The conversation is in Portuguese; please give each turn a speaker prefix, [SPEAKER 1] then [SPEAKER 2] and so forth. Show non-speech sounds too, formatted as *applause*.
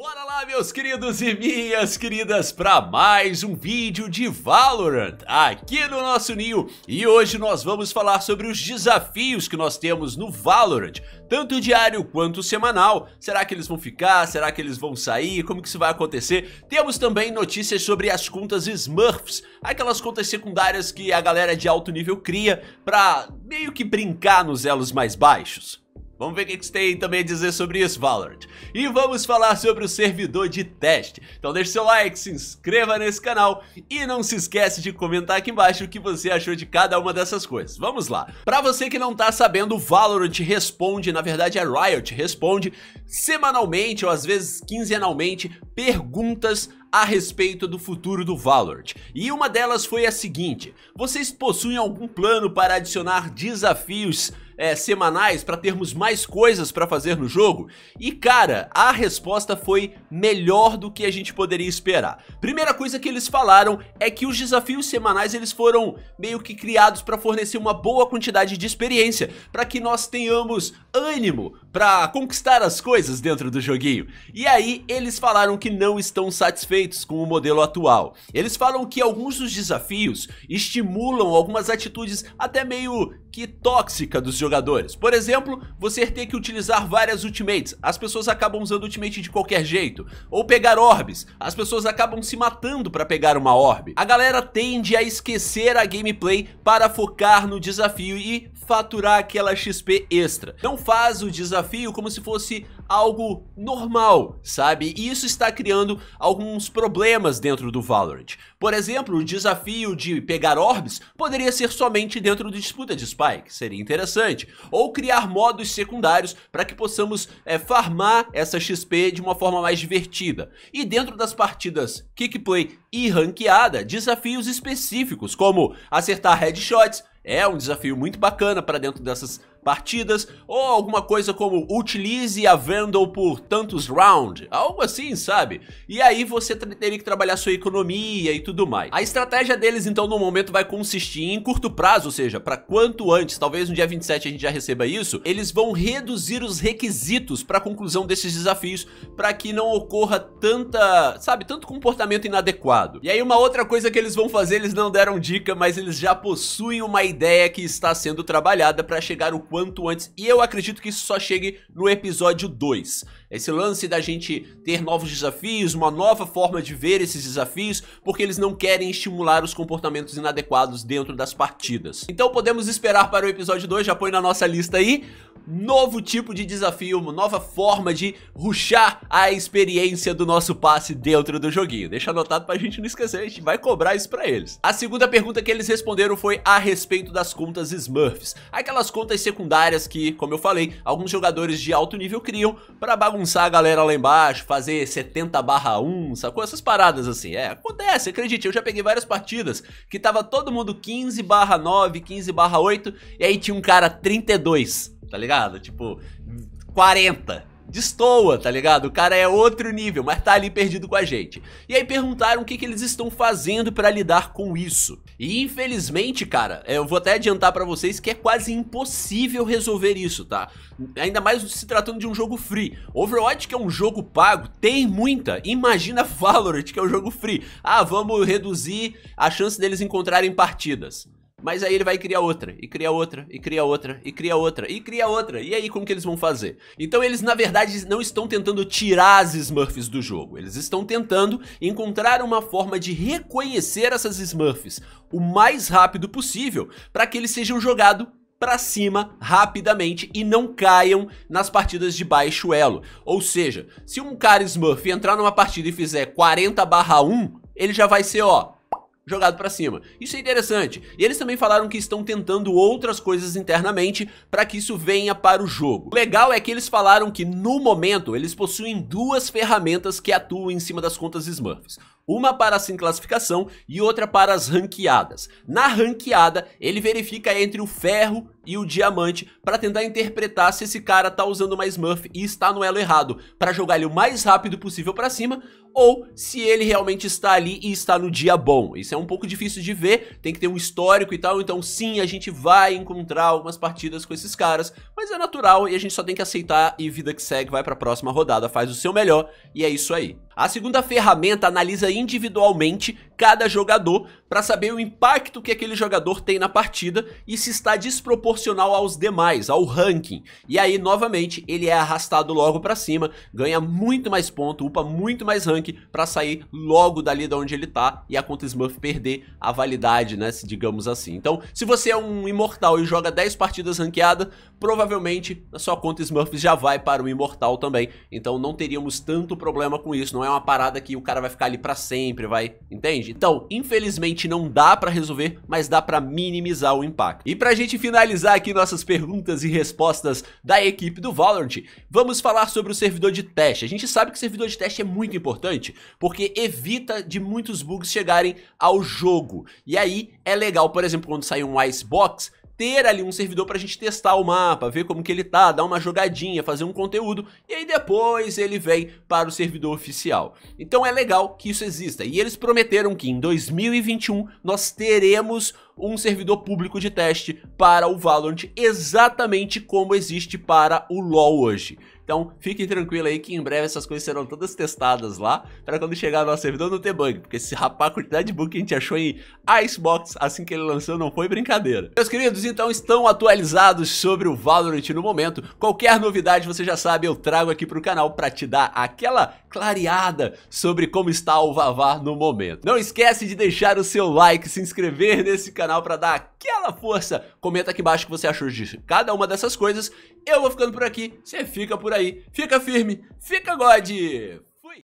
[SPEAKER 1] Bora lá, meus queridos e minhas queridas, para mais um vídeo de Valorant aqui no nosso Ninho. E hoje nós vamos falar sobre os desafios que nós temos no Valorant, tanto diário quanto semanal. Será que eles vão ficar? Será que eles vão sair? Como que isso vai acontecer? Temos também notícias sobre as contas Smurfs, aquelas contas secundárias que a galera de alto nível cria para meio que brincar nos elos mais baixos. Vamos ver o que, você tem também a dizer sobre isso, Valorant. E vamos falar sobre o servidor de teste. Então deixe seu like, se inscreva nesse canal e não se esquece de comentar aqui embaixo o que você achou de cada uma dessas coisas. Vamos lá. Para você que não tá sabendo, o Valorant responde, na verdade é Riot, responde semanalmente ou às vezes quinzenalmente perguntas a respeito do futuro do Valorant. E uma delas foi a seguinte, vocês possuem algum plano para adicionar desafios é, semanais para termos mais coisas para fazer no jogo? E cara, a resposta foi melhor do que a gente poderia esperar. Primeira coisa que eles falaram é que os desafios semanais eles foram meio que criados para fornecer uma boa quantidade de experiência, para que nós tenhamos ânimo para conquistar as coisas dentro do joguinho. E aí eles falaram que não estão satisfeitos com o modelo atual. Eles falam que alguns dos desafios estimulam algumas atitudes até meio que tóxica dos jogadores. Por exemplo, você ter que utilizar várias ultimates, as pessoas acabam usando ultimate de qualquer jeito. Ou pegar orbes, as pessoas acabam se matando para pegar uma orbe. A galera tende a esquecer a gameplay para focar no desafio e faturar aquela XP extra. Não faz o desafio como se fosse algo normal, sabe? E isso está criando alguns problemas dentro do Valorant. Por exemplo, o desafio de pegar orbs poderia ser somente dentro do disputa de Spike, seria interessante. Ou criar modos secundários para que possamos é, farmar essa XP de uma forma mais divertida. E dentro das partidas kick play e ranqueada, desafios específicos como acertar headshots, é um desafio muito bacana para dentro dessas partidas, ou alguma coisa como utilize a Vandal por tantos rounds, algo assim, sabe? E aí você teria que trabalhar sua economia e tudo mais. A estratégia deles, então, no momento vai consistir em curto prazo, ou seja, para quanto antes, talvez no dia 27 a gente já receba isso, eles vão reduzir os requisitos para a conclusão desses desafios para que não ocorra tanta, sabe, tanto comportamento inadequado. E aí uma outra coisa que eles vão fazer, eles não deram dica, mas eles já possuem uma ideia que está sendo trabalhada para chegar o quanto quanto antes. E eu acredito que isso só chegue no episódio 2. Esse lance da gente ter novos desafios, uma nova forma de ver esses desafios, porque eles não querem estimular os comportamentos inadequados dentro das partidas. Então podemos esperar para o episódio 2, já põe na nossa lista aí, novo tipo de desafio, uma nova forma de ruxar a experiência do nosso passe dentro do joguinho. Deixa anotado pra gente não esquecer, a gente vai cobrar isso pra eles. A segunda pergunta que eles responderam foi a respeito das contas Smurfs. Aquelas contas secundárias que, como eu falei, alguns jogadores de alto nível criam pra bagunçar bagunçar a galera lá embaixo, fazer 70 barra 1, sacou? Essas paradas assim, é, acontece, acredite, eu já peguei várias partidas que tava todo mundo 15 barra 9, 15 barra 8, e aí tinha um cara 32, tá ligado? Tipo, 40 destoa, tá ligado? O cara é outro nível, mas tá ali perdido com a gente. E aí perguntaram o que, que eles estão fazendo para lidar com isso. E infelizmente, cara, é, eu vou até adiantar para vocês que é quase impossível resolver isso, tá? Ainda mais se tratando de um jogo free. Overwatch, que é um jogo pago, tem muita. Imagina *laughs* Valorant, que é um jogo free. Ah, vamos reduzir a chance deles encontrarem partidas. Mas aí ele vai criar outra, e cria outra, e cria outra, e cria outra, e cria outra. E aí, como que eles vão fazer? Então eles, na verdade, não estão tentando tirar as Smurfs do jogo. Eles estão tentando encontrar uma forma de reconhecer essas Smurfs o mais rápido possível para que eles sejam jogados para cima rapidamente e não caiam nas partidas de baixo elo. Ou seja, se um cara Smurf entrar numa partida e fizer 40 1, ele já vai ser, ó, jogado para cima. Isso é interessante. E eles também falaram que estão tentando outras coisas internamente para que isso venha para o jogo. O legal é que eles falaram que no momento eles possuem duas ferramentas que atuam em cima das contas Smurfs uma para sim classificação e outra para as ranqueadas. Na ranqueada, ele verifica entre o ferro e o diamante para tentar interpretar se esse cara tá usando uma smurf e está no elo errado, para jogar ele o mais rápido possível para cima, ou se ele realmente está ali e está no dia bom. Isso é um pouco difícil de ver, tem que ter um histórico e tal, então sim, a gente vai encontrar algumas partidas com esses caras, mas é natural e a gente só tem que aceitar e vida que segue, vai para a próxima rodada, faz o seu melhor e é isso aí. A segunda ferramenta analisa individualmente cada jogador para saber o impacto que aquele jogador tem na partida e se está desproporcional aos demais, ao ranking. E aí, novamente, ele é arrastado logo para cima, ganha muito mais ponto, upa muito mais rank para sair logo dali da onde ele tá e a conta Smurf perder a validade, né, se digamos assim. Então, se você é um imortal e joga 10 partidas ranqueada, provavelmente a sua conta Smurf já vai para o imortal também. Então, não teríamos tanto problema com isso, não é uma parada que o cara vai ficar ali para sempre, vai, entende? Então, infelizmente não dá para resolver, mas dá para minimizar o impacto. E pra gente finalizar aqui nossas perguntas e respostas da equipe do Valorant, vamos falar sobre o servidor de teste. A gente sabe que o servidor de teste é muito importante, porque evita de muitos bugs chegarem ao jogo. E aí é legal, por exemplo, quando sai um Icebox, ter ali um servidor para a gente testar o mapa, ver como que ele tá, dar uma jogadinha, fazer um conteúdo e aí depois ele vem para o servidor oficial. Então é legal que isso exista e eles prometeram que em 2021 nós teremos um servidor público de teste para o Valorant exatamente como existe para o LoL hoje. Então fiquem tranquilos aí que em breve essas coisas serão todas testadas lá para quando chegar no nosso servidor não ter bug, porque esse rapaz, a quantidade de bug que a gente achou em Icebox assim que ele lançou não foi brincadeira. Meus queridos, então estão atualizados sobre o Valorant no momento. Qualquer novidade, você já sabe, eu trago aqui pro canal para te dar aquela clareada sobre como está o Vavá no momento. Não esquece de deixar o seu like, se inscrever nesse canal para dar aquela força. Comenta aqui embaixo o que você achou de cada uma dessas coisas. Eu vou ficando por aqui, você fica por aí. Fica firme, fica God!